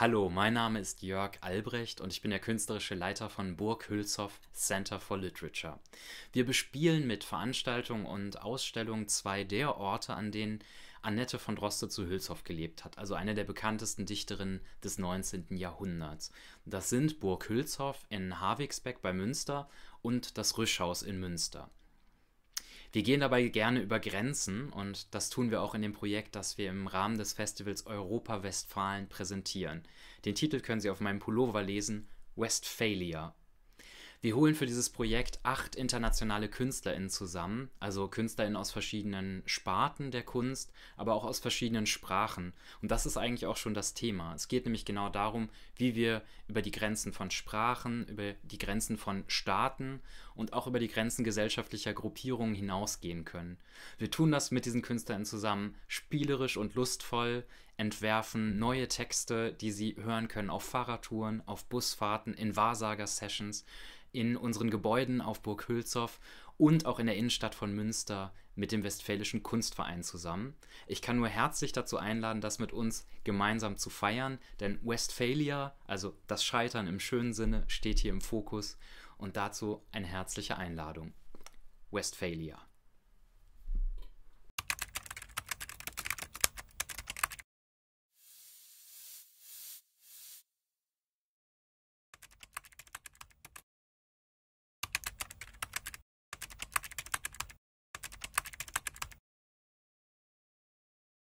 Hallo, mein Name ist Jörg Albrecht und ich bin der künstlerische Leiter von Burg Hülshoff Center for Literature. Wir bespielen mit Veranstaltungen und Ausstellungen zwei der Orte, an denen Annette von Droste zu Hülshoff gelebt hat, also eine der bekanntesten Dichterinnen des 19. Jahrhunderts. Das sind Burg Hülshoff in Havigsbeck bei Münster und das Rüschhaus in Münster. Wir gehen dabei gerne über Grenzen und das tun wir auch in dem Projekt, das wir im Rahmen des Festivals Europa Westfalen präsentieren. Den Titel können Sie auf meinem Pullover lesen, Westphalia wir holen für dieses Projekt acht internationale KünstlerInnen zusammen, also KünstlerInnen aus verschiedenen Sparten der Kunst, aber auch aus verschiedenen Sprachen. Und das ist eigentlich auch schon das Thema. Es geht nämlich genau darum, wie wir über die Grenzen von Sprachen, über die Grenzen von Staaten und auch über die Grenzen gesellschaftlicher Gruppierungen hinausgehen können. Wir tun das mit diesen KünstlerInnen zusammen, spielerisch und lustvoll, entwerfen neue Texte, die sie hören können auf Fahrradtouren, auf Busfahrten, in Wahrsager-Sessions, in unseren Gebäuden auf Burg Hülshoff und auch in der Innenstadt von Münster mit dem Westfälischen Kunstverein zusammen. Ich kann nur herzlich dazu einladen, das mit uns gemeinsam zu feiern, denn Westphalia, also das Scheitern im schönen Sinne, steht hier im Fokus und dazu eine herzliche Einladung. Westphalia.